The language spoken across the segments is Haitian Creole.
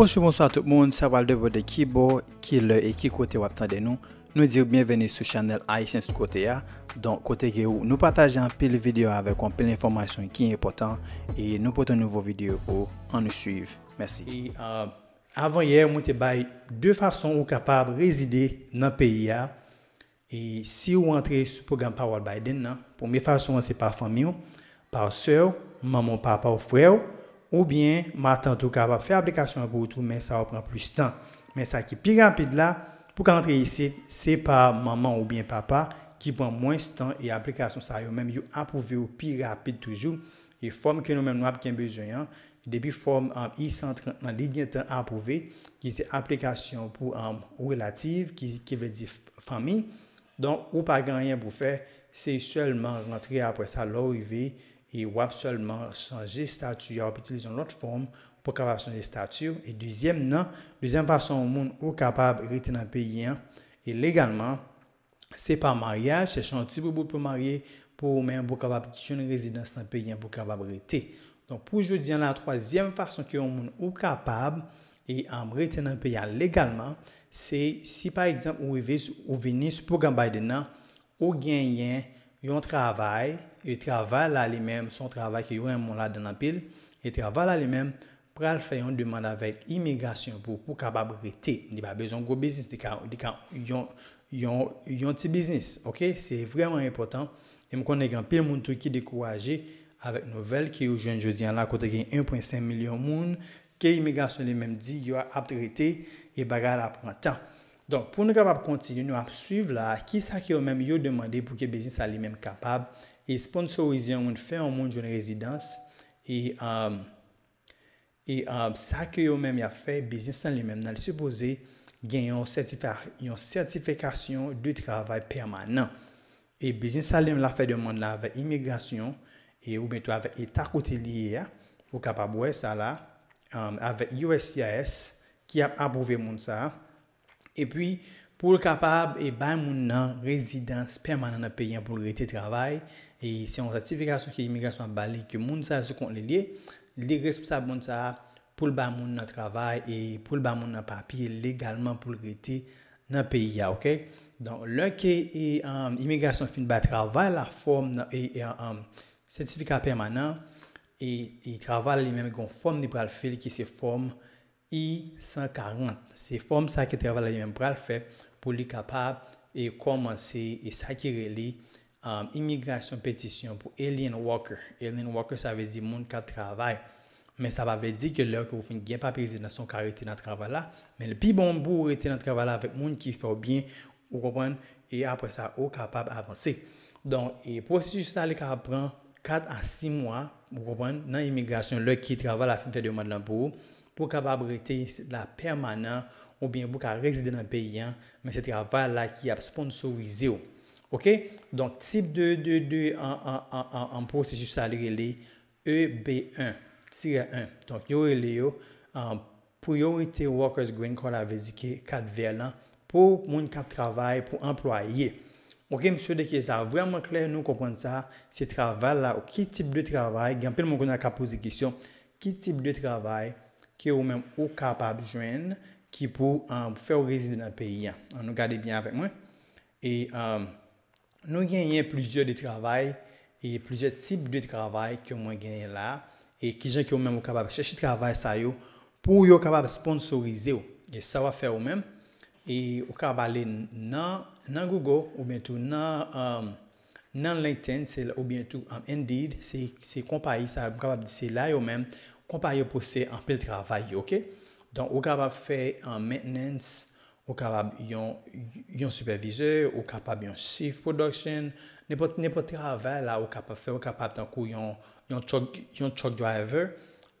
Poche bonso a tout moun, sa wal debo de ki bo, ki le e ki kote wap tan den nou. Nou di ou bienveni sou chanel Aisens kote ya. Don kote ge ou nou patajan pil videyo ave kon pil informasyon ki important. E nou poten nouvo videyo ou an nou suiv. Merci. E avant ye, moun te baye 2 fason ou kapab rezide nan peyi ya. E si ou antre sou program Power Biden nan. Poumi fason ou se pa fami ou. Pa ou se ou, maman pa ou pa ou fre ou. Ou bien, ma tentou kapap fè aplikasyon pou outou, men sa ou pran plus tan. Men sa ki pi rapide la, pou ka antre isi, se pa maman ou bien papa, ki pran mwen stan e aplikasyon sa. Yo mèm yo apouve ou pi rapide toujou. E fòm ki nou mèm nou apke mbejoyan, debi fòm am i santran nan lidyen tan apouve, ki se aplikasyon pou am ou relative, ki vè di fami. Don, ou pa ganyan pou fè, se sèlman antre apre sa lò ou vè, E wap solman chanje statu ya wap itilize yon lot form pou ka va chanje statu. E duzyem nan, duzyem fason ou moun ou kapab retenan pe yon. E legalman, se pa maryaj, se chanji pou pou pou maryaj pou ou men pou kapab ki chanje rezidans nan pe yon pou kapab rete. Don poujou diyan nan, trozyem fason ki ou moun ou kapab e am retenan pe yon legalman, se si pa ekzamp ou veni sou pou gamba yon nan, ou genyen yon travay, e travale alimèm, son travale ki yon moun la den apil, e travale alimèm, pral fèyon demande avèk imigrasyon pou kabab rite, di ba bezon go biznis, di ka yon ti biznis, ok? Se vreman impotant, e mkonegan pil moun tou ki dekouraje, avèk nouvel ki yon jen jodi an la kote gen 1.5 milyon moun, ke imigrasyon li mèm di, yon ap rite, e bagar ap prantan. Don, pou nou kabab konti, yon ap suv la, ki sa ki yon mèm yo demande pou ke biznis alimèm kabab, E sponsorize yon moun fè an moun joun rezidans. E, um, e um, sa ke yon mèm ya fè, bizinsan lè mèm nan lè sepose gen yon sertifikasyon du travè permanent. E bizinsan lè mèm la fè dè moun la avè imigrasyon. E ou mèm to avè etakotiliye ya. Ou kapabouè sa la. Um, avè USCIS ki ap apouvè moun sa. E pwi... Poul kapab e eh bay moun nan rezidans permanan nan peyen pou rete travay. E si yon ratifikasyon ki emigrasyon ba li ke moun sa zekon li liye. Li respisa moun sa pou l bay moun nan travay. E pou l bay moun nan papi legalman pou rete nan peyen ya. Don lè ki emigrasyon fin ba travay la form nan e euh, yon euh, ratifikasyon permanan. E travay li menm kon form li pral fel ki se form I-140. Se form sa ki travay li menm pral fel I-140. pou li kapap e komanse e sakire li um, imigrasyon petisyon pou alien walker. Alien walker, sa ve di moun ka travay. Men sa va ve di ke lèk ou fin gen pa prezidansyon ka rete nan travay la. Men le pi bon bou rete nan travay la ve moun ki fò bien, ou repan, e apre sa ou kapap avanse. Don, e prosesi justan li ka pran kat an 6 mwa, ou repan, nan imigrasyon lèk ki travay la fin fè di ouman lan pou, pou kapap rete la permanent ou bien pou ka rezide nan peyan, men se travay la ki ap sponsorize ou. Ok? Donk, tip 2-2-2 an prosesu salire li, E-B-1-1. Donk, yo e li yo, priority workers green kwa la vezike, kat velan, pou moun kap travay pou employe. Ok, msou deke, sa vreman kler nou konpon sa, se travay la, ki tip de travay, genpil moun konan kap pose gisyon, ki tip de travay, ki ou men ou kapap jwenne, ki pou an pou fè ou rezide nan peyi an, an nou gade byan avèk mwen. E nou genyen plizye de travay, e plizye tip de travay ki ou mwen genyen la, e ki jen ki ou mèm ou kabab chèchi travay sa yo, pou yo kabab sponsorize ou, e sa wafè ou mèm, e ou kabab ale nan Google, ou bientou nan LinkedIn, ou bientou an Indeed, se kompa yi sa, ou kabab disi la yo mèm, kompa yi pou se an pel travay yo ke, Don ou kapap fè en maintenance, ou kapap yon superviseur, ou kapap yon shift production, nepo traval la ou kapap fè, ou kapap tan kou yon truck driver,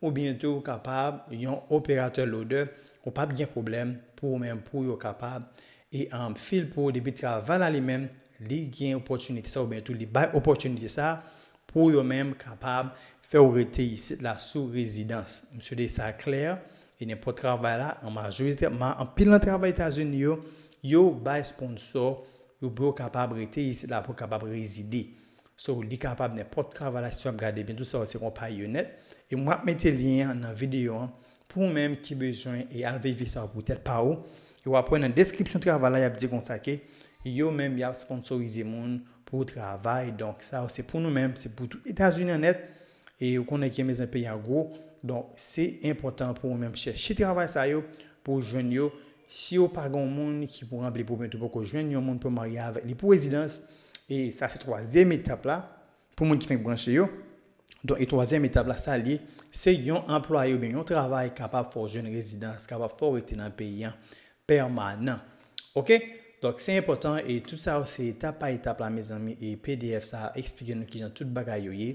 ou bientou ou kapap yon operator loader, ou kapap gen problem pou yon kapap, e an fil pou debi traval la li men, li gen opotunite sa ou bientou li bay opotunite sa, pou yon men kapap fè ou rete la sou rezidans. Mse de sa akler. E nè pot travay la, an majurite, an pil nan travay Etasyen yo, yo bay sponsor, yo pou kapabriti, la pou kapabriti zidi. Sou li kapab, nè pot travay la, si yo ap gade bin, tout sa ou se kompa yo net. E mwap mette lyen an an videyo, pou mèm ki bejwen, e alvevi sa ou pou tèl pa ou. Yo ap pren nan deskripsyon travay la, ya bi di kon sa ke, yo mèm ya sponsorize moun pou travay. Donk sa ou se pou nou mèm, se pou tout Etasyen yo net, e yo konen ki mèz an pey an go, Don, se impotant pou mwen mwen chèche chèche travay sa yo pou jwen yo. Si yo pargon moun ki pou ramble pou bèntou pou ko jwen, yon moun pou mwari avè li pou rezidans. E sa se troazèm etap la pou mwen ki fèm gwen chè yo. Don, e troazèm etap la sa li se yon employ yo bè yon travay kapap fò jwen rezidans, kapap fò wète nan pèyan pèmanan. Ok? Don, se impotant e tout sa ou se etap pa etap la mèzami e PDF sa explikè nou ki jan tout bagay yo ye.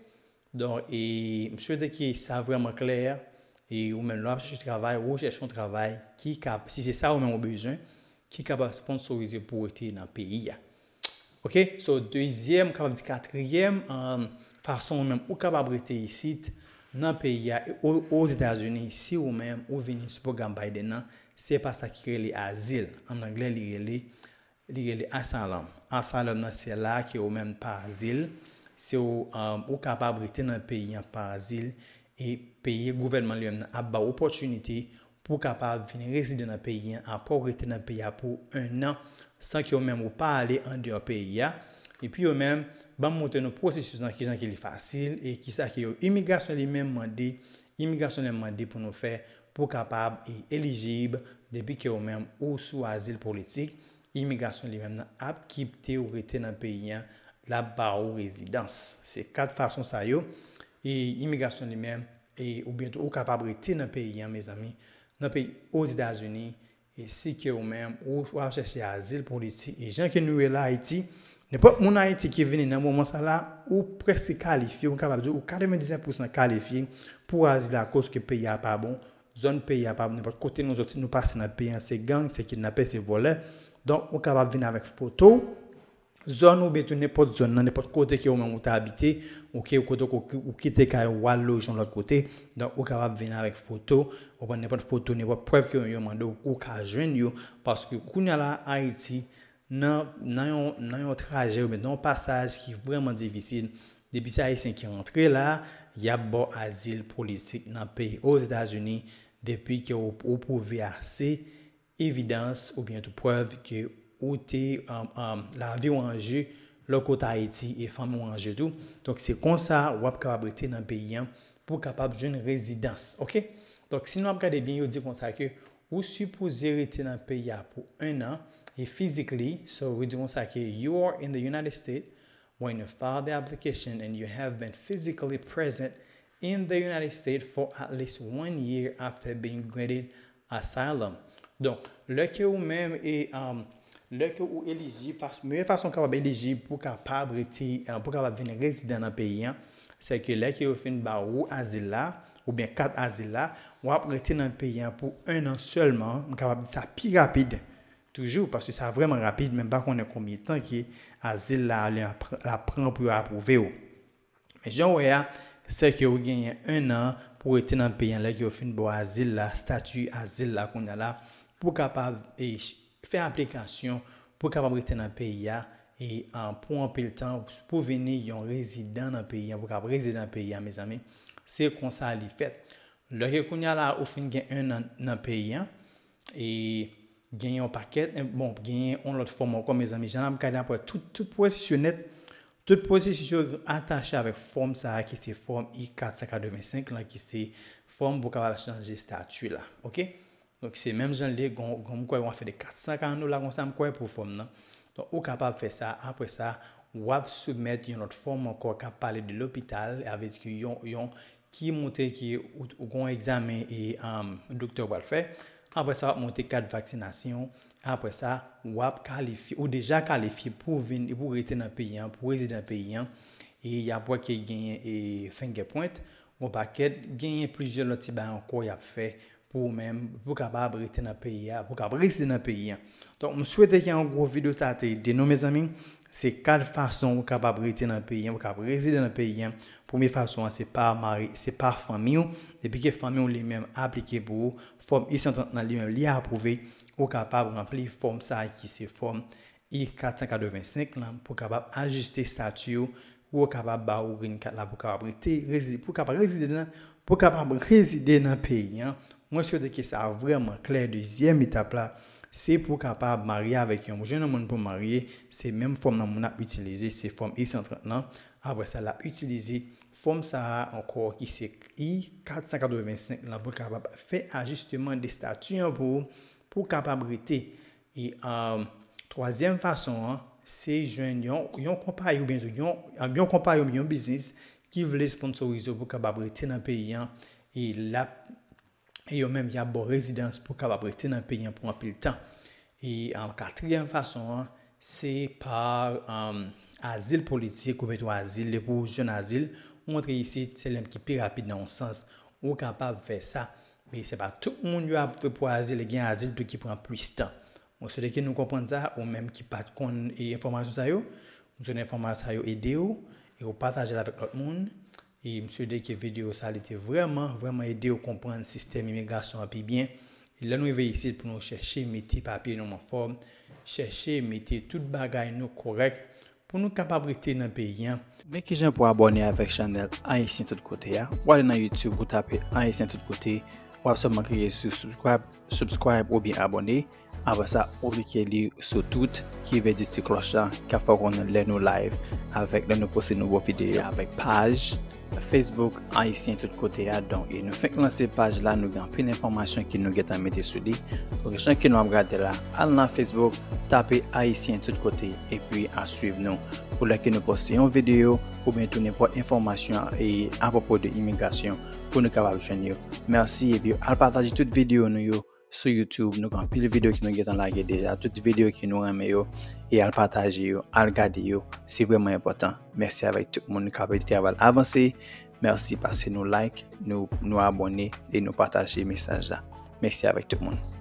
Don, e msye de ki sa vreman kler, e ou men lwap se chan trabay, ou chan chan trabay, si se sa ou men ou bejan, ki kapap sponsorize pou ete nan peyi ya. Ok, so deuxième, kapap di katriyem, fason ou men ou kapap rete isit nan peyi ya, ou zi tazeni, si ou men ou veni sou pou gamba ide nan, se pa sa ki rele azil. An anglen li rele, li rele asalam. Asalam nan se la ki ou men pa azil. se ou um, kapab riten nan peyi an pa azil e peye gouvenman li yon ap ba wopotunite pou kapab finen residen nan peyi an a pou riten nan peyi an pou 1 an san ki yo menm ou pa ale an di an peyi an e pi yo menm ban mwote nou prosesus nan ki jan ki li fasil e ki sa ki yo imigrasyon li menm mandi imigrasyon li menm mandi pou nou fe pou kapab e eligib depi ki yo menm ou sou azil politik imigrasyon li menm nan ap kipte ou riten nan peyi an la barre résidence. C'est quatre façons ça y est Et immigration lui-même, et ou bien ou capable de rester dans pays, hein, mes amis, dans le pays aux États-Unis, et si vous même ou soit chercher asile politique, et gens qui nous est là, Haïti, n'importe pas mon Haïti qui vient dans un moment-là, ou presque qualifié, ou capable de dire, qualifié pour asile à cause que le pays n'est pas bon, zone pays n'est pas côté nous autres, nous passons dans le pays, hein, c'est gang, c'est kidnappé, c'est volé Donc, on capable venir avec photo, zone ou bien n'importe zone n'importe côté qui où tu habité ou qui côté ou quitter ka wallo de l'autre côté donc ou capable venir avec photo ou prendre n'importe photo n'importe preuve que yo mandé ou ka joindre yo parce que kounya la Haïti nan nan nan un trajet ou bien un passage qui est vraiment difficile depuis ça haïtien qui rentré là il y a bon asile politique dans le pays aux États-Unis depuis que ou prouvé assez évidence ou bien toute preuve que ou t'es um, um, la vie ou en jeu, lò kote Haiti e fam ou anje tou. Donk se kon sa wap kapab rete nan hein, peyi an pour capable d'une résidence, Ok? donc si nou ap kade bin yo di kon sa ke ou supouze rete nan peyi an pou 1 an et physically, so we di kon sa you are in the United States when you file the application and you have been physically present in the United States for at least 1 year after being granted asylum. donc le ke ou même e... Um, Lèk yo ou eliji, mwen fason kapab eliji pou kapab rete, eh, pou kapab veni rezide nan peyen, se ke lèk yo fin ba ou azila, ou ben kat azila, wap rete nan peyen pou 1 an selman, mwen kapab disa pi rapide, toujou, pasi sa vreman rapide, men ba konen komi tan ki azila la pran pou yo apove yo. Men jan wè ya, se ke yo genye 1 an pou rete nan peyen lèk yo fin bo azila, statu azila konen la, pou kapab rete. Eh, Fè aplikasyon pou kapab riten nan PIA e an pou an pel tan pou veni yon rezidant nan PIA pou kap rezidant nan PIA, me zami. Se kon sa li fet. Le ke koun ya la ou fin gen yon nan PIA e gen yon paket, e bon, gen yon lot fòm an kon, me zami. Jan ap kade ap wè tout posisyon net, tout posisyon atache avèk fòm sa a ki se fòm I-485 la ki se fòm pou kap al chanje statu la, ok? Donk se menm jen li, gwen mwen kwa yon euh, fè de 400 an nou la, gwen sa mwen kwa yon pou fòm nan. Donk ou kap ap fè sa, apre sa, wap soubmet yon not fòm an kwa kap pale de l'hopital, avèz ki yon ki monte ki yon gwen examen e doktor wap fè. Apre sa, wap monte 4 vaksinasyon, apre sa, wap kalifi, ou deja kalifi pou vin, pou rete nan peyen, pou rezi nan peyen, e yap wak ki genye finger point, ou paket, genye plizyon noti ba an kwa yap fè, pou mèm pou kabab rejite nan peyi an, pou kabab rejite nan peyi an. Donk mèm souwete ki an an grov video sa te deno mèz amin, se kal fason pou kabab rejite nan peyi an, pou kabab rejite nan peyi an. Poumè fason an, se pa mari, se pa fami ou, depi ke fami ou li mèm aplike pou ou, fòm isantant nan li mèm li apouve, pou kabab mèm pli fòm sa ki se fòm I-485 nan, pou kabab ajuste statu ou, pou kabab ba ou rin kat la pou kabab rejite nan peyi an, Mwen se yote ki sa vreman kler. Dezyem etapla, se pou kapab marye avèk yon. Mwen jen nan moun pou marye, se menm fòm nan moun ap utilize. Se fòm 830 nan. Abre sa la utilize fòm sa ha ankor ki se I495 nan pou kapab. Fè ajustement de statu yon pou, pou kapab rite. E euh, troasyem fason an, se jen yon kompay ou bintou, yon yon kompay ou yon biznis ki vle sponsorize ou pou kapab rite nan pe yon e lap E yo menm ya bo rezidans pou kabab rete nan pe gyan pou an pil tan. E an katriyem fason, se par euh, azil politik ou vet bon, ou azil, le pou joun azil, ou entre isi, se lem ki pi rapid nan ou sens, ou kapab fe sa. Ve se pa tout moun yo apve pou azil, le gyan azil, tou ki pran plis tan. Monsen deke nou kompon ta, ou menm ki pat kon e informasyon sa yo, monsen informasyon sa yo ede yo, e ou patajela vek lot moun. E msè deke video sa lete vreman, vreman ede ou komprende sistem imigrasyon api byen. E la nou evayisit pou nou chèche meti papye nou man form, chèche meti tout bagay nou korek pou nou kapabrite nan peyyan. Mè ki jèm pou abonè avèk chanel, an yè sin tout kote ya. Wale nan YouTube, wou tapè an yè sin tout kote. Wale sa makire sou subscribe ou bi abonè. Avant ah bah ça, oubliez sur tout qui veut dire cette cloche qui fait qu'on les nos live avec nos nous poster nos vidéos avec page Facebook haïtien tout côté ah, Donc, et nous faisons lancer page là, nous avons plein d'informations qui nous guettent à mettre sur lui. Pour les gens qui nous regardent là, allez dans Facebook, tapez haïtien tout côté et puis à suivre nous. Pour les qui nous postions une vidéo ou bien tout n'importe information et à propos de l'immigration pour nous capables de Merci et puis à partager toute vidéo nous sur YouTube. Nous avons les vidéos qui nous ont été déjà. Toutes les vidéos qui nous remet et à le partager, à le garder, c'est vraiment important. Merci avec tout le monde qui a avancé. Merci parce que nous like, nous, nous abonner et nous partager le message Merci avec tout le monde.